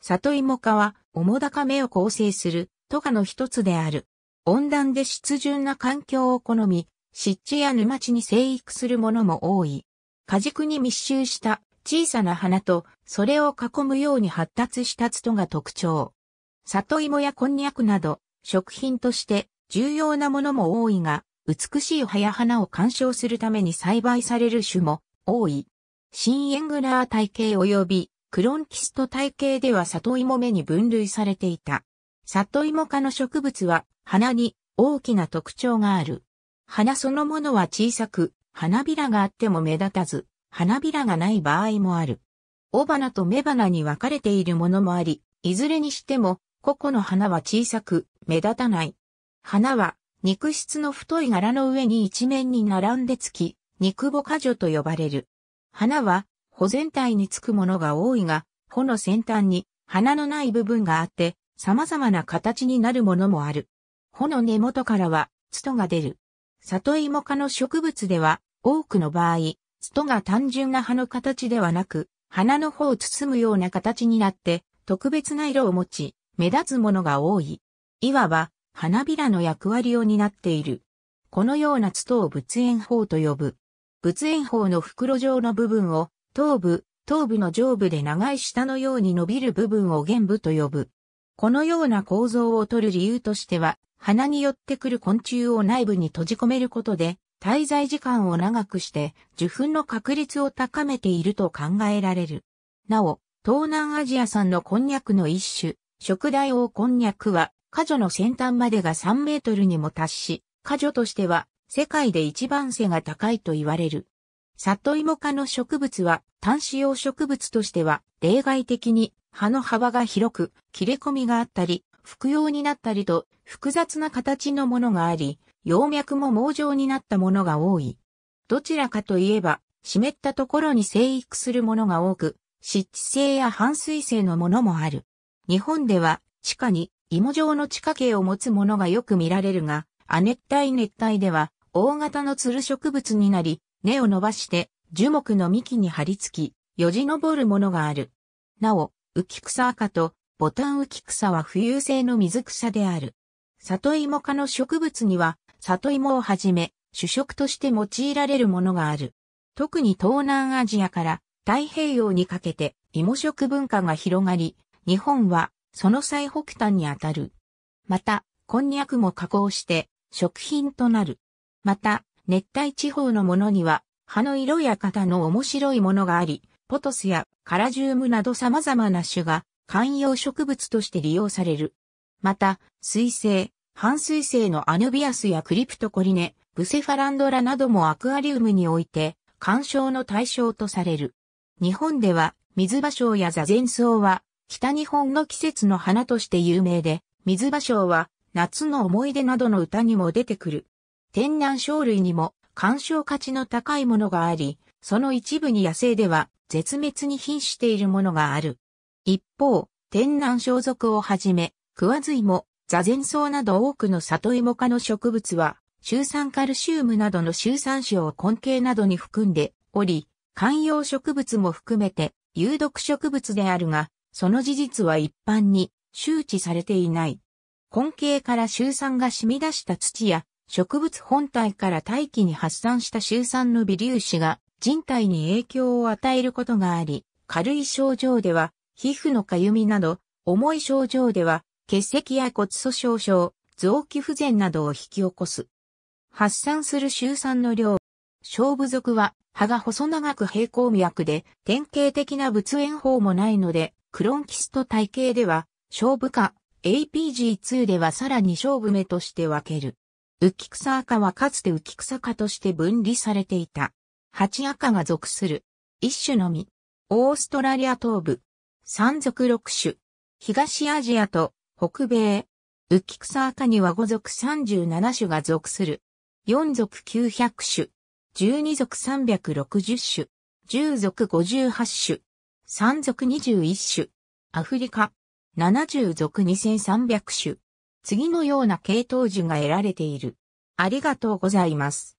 里芋科は、主高目を構成する、都科の一つである。温暖で湿潤な環境を好み、湿地や沼地に生育するものも多い。果軸に密集した小さな花と、それを囲むように発達したツトが特徴。里芋やこんにゃくなど、食品として重要なものも多いが、美しい葉や花を鑑賞するために栽培される種も多い。新エングラー体系及びクロンキスト体系では里芋目に分類されていた。里芋科の植物は花に大きな特徴がある。花そのものは小さく、花びらがあっても目立たず、花びらがない場合もある。雄花と雌花に分かれているものもあり、いずれにしても、個々の花は小さく、目立たない。花は、肉質の太い柄の上に一面に並んでつき、肉母花女と呼ばれる。花は、穂全体につくものが多いが、穂の先端に花のない部分があって、様々な形になるものもある。穂の根元からは、ツトが出る。里芋科の植物では、多くの場合、ツトが単純な葉の形ではなく、花の方を包むような形になって、特別な色を持ち、目立つものが多い。いわば、花びらの役割を担っている。このようなツトを仏炎法と呼ぶ。仏炎法の袋状の部分を頭部、頭部の上部で長い舌のように伸びる部分を玄部と呼ぶ。このような構造を取る理由としては、鼻に寄ってくる昆虫を内部に閉じ込めることで、滞在時間を長くして、受粉の確率を高めていると考えられる。なお、東南アジア産のこんにゃくの一種、食大王こんにゃくは、果樹の先端までが3メートルにも達し、果樹としては、世界で一番背が高いと言われる。里芋科の植物は単子葉植物としては例外的に葉の幅が広く切れ込みがあったり、服用になったりと複雑な形のものがあり、葉脈も網状になったものが多い。どちらかといえば、湿ったところに生育するものが多く、湿地性や半水性のものもある。日本では地下に芋状の地下茎を持つものがよく見られるが、亜熱帯熱帯では大型のつる植物になり、根を伸ばして樹木の幹に張り付き、よじ登るものがある。なお、浮草赤とボタン浮草は浮遊性の水草である。里芋科の植物には、里芋をはじめ、主食として用いられるものがある。特に東南アジアから太平洋にかけて芋食文化が広がり、日本はその最北端にあたる。また、こんにゃくも加工して食品となる。また、熱帯地方のものには、葉の色や型の面白いものがあり、ポトスやカラジウムなど様々な種が観葉植物として利用される。また、水性、半水性のアヌビアスやクリプトコリネ、ブセファランドラなどもアクアリウムにおいて、観賞の対象とされる。日本では、水芭蕉や座禅草は、北日本の季節の花として有名で、水芭蕉は、夏の思い出などの歌にも出てくる。天南生類にも干渉価値の高いものがあり、その一部に野生では絶滅に瀕しているものがある。一方、天南小属をはじめ、クワズイモ、座禅草など多くの里芋科の植物は、シュウ酸カルシウムなどのシュウ酸種を根茎などに含んでおり、観葉植物も含めて有毒植物であるが、その事実は一般に周知されていない。根茎からシュウ酸が染み出した土や植物本体から大気に発散した周酸の微粒子が人体に影響を与えることがあり、軽い症状では、皮膚のかゆみなど、重い症状では、血石や骨粗鬆症、臓器不全などを引き起こす。発散する周酸の量。小部族は、葉が細長く平行脈で、典型的な物炎法もないので、クロンキスト体系では、小部下、APG2 ではさらに小部目として分ける。浮草赤はかつて浮草科として分離されていた。ア赤が属する。一種のみ。オーストラリア東部。三属六種。東アジアと北米。浮草赤には5属37種が属する。4属900種。12属360種。10属58種。3属21種。アフリカ。70属2300種。次のような系統樹が得られている。ありがとうございます。